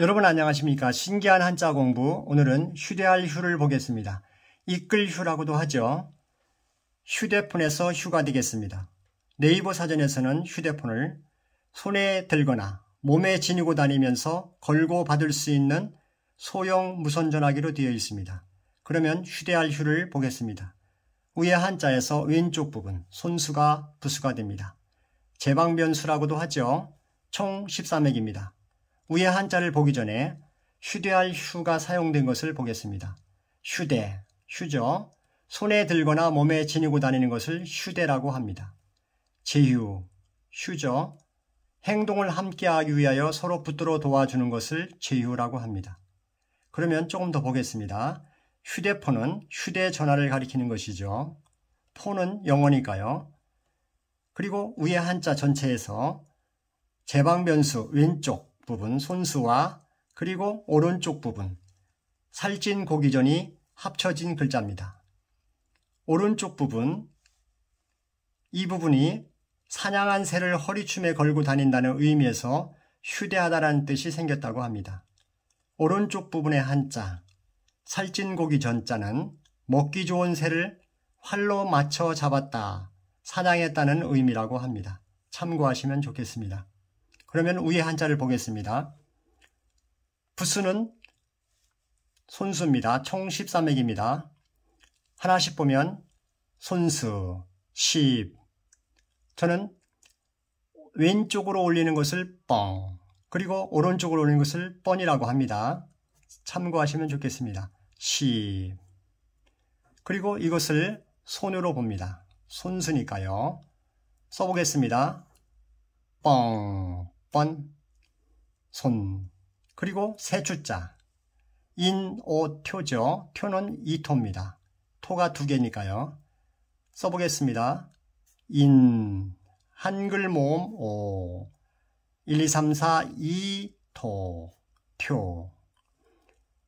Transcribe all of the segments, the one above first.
여러분 안녕하십니까 신기한 한자 공부 오늘은 휴대할 휴를 보겠습니다 이끌 휴라고도 하죠 휴대폰에서 휴가 되겠습니다 네이버 사전에서는 휴대폰을 손에 들거나 몸에 지니고 다니면서 걸고 받을 수 있는 소형 무선전화기로 되어 있습니다 그러면 휴대할 휴를 보겠습니다 위에 한자에서 왼쪽 부분 손수가 부수가 됩니다 제방변수라고도 하죠 총 13액입니다 위의 한자를 보기 전에 휴대할 휴가 사용된 것을 보겠습니다. 휴대, 휴죠. 손에 들거나 몸에 지니고 다니는 것을 휴대라고 합니다. 제휴, 휴죠. 행동을 함께하기 위하여 서로 붙들어 도와주는 것을 제휴라고 합니다. 그러면 조금 더 보겠습니다. 휴대폰은 휴대전화를 가리키는 것이죠. 폰은 영어니까요. 그리고 위의 한자 전체에서 제방변수 왼쪽 부분 손수와 그리고 오른쪽 부분 살찐 고기전이 합쳐진 글자입니다. 오른쪽 부분 이 부분이 사냥한 새를 허리춤에 걸고 다닌다는 의미에서 휴대하다라는 뜻이 생겼다고 합니다. 오른쪽 부분의 한자, 살찐 고기 전자는 먹기 좋은 새를 활로 맞춰 잡았다, 사냥했다는 의미라고 합니다. 참고하시면 좋겠습니다. 그러면 위에 한자를 보겠습니다. 부수는 손수입니다. 총 13맥입니다. 하나씩 보면 손수, 10 저는 왼쪽으로 올리는 것을 뻥 그리고 오른쪽으로 올리는 것을 뻔이라고 합니다. 참고하시면 좋겠습니다. 10 그리고 이것을 손으로 봅니다. 손수니까요. 써보겠습니다. 뻥 번, 손. 그리고 세 주자. 인, 오, 튀죠 튀는 이토입니다. 토가 두 개니까요. 써보겠습니다. 인, 한글 모음 오, 1, 2, 3, 4, 이, 토, 튀.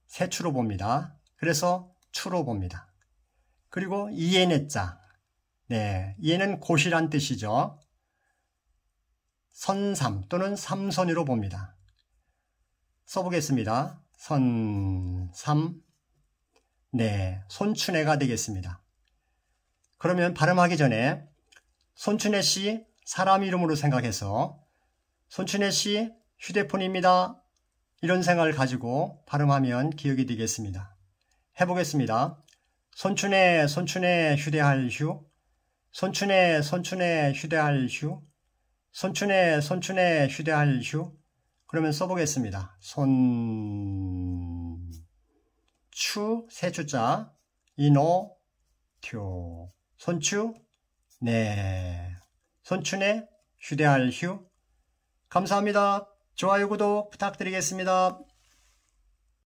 세 추로 봅니다. 그래서 추로 봅니다. 그리고 이에네 자. 네, 이에는 곳이란 뜻이죠. 선삼 또는 삼선이로 봅니다. 써보겠습니다. 선삼 네, 손춘애가 되겠습니다. 그러면 발음하기 전에 손춘애 씨 사람 이름으로 생각해서 손춘애 씨 휴대폰입니다. 이런 생각을 가지고 발음하면 기억이 되겠습니다. 해보겠습니다. 손춘애, 손춘애, 휴대할 휴. 손춘애, 손춘애, 휴대할 휴. 손춘의손춘의 휴대할 휴 그러면 써보겠습니다. 손추세 주자 이노 튜 손추 네손춘의 휴대할 휴 감사합니다. 좋아요 구독 부탁드리겠습니다.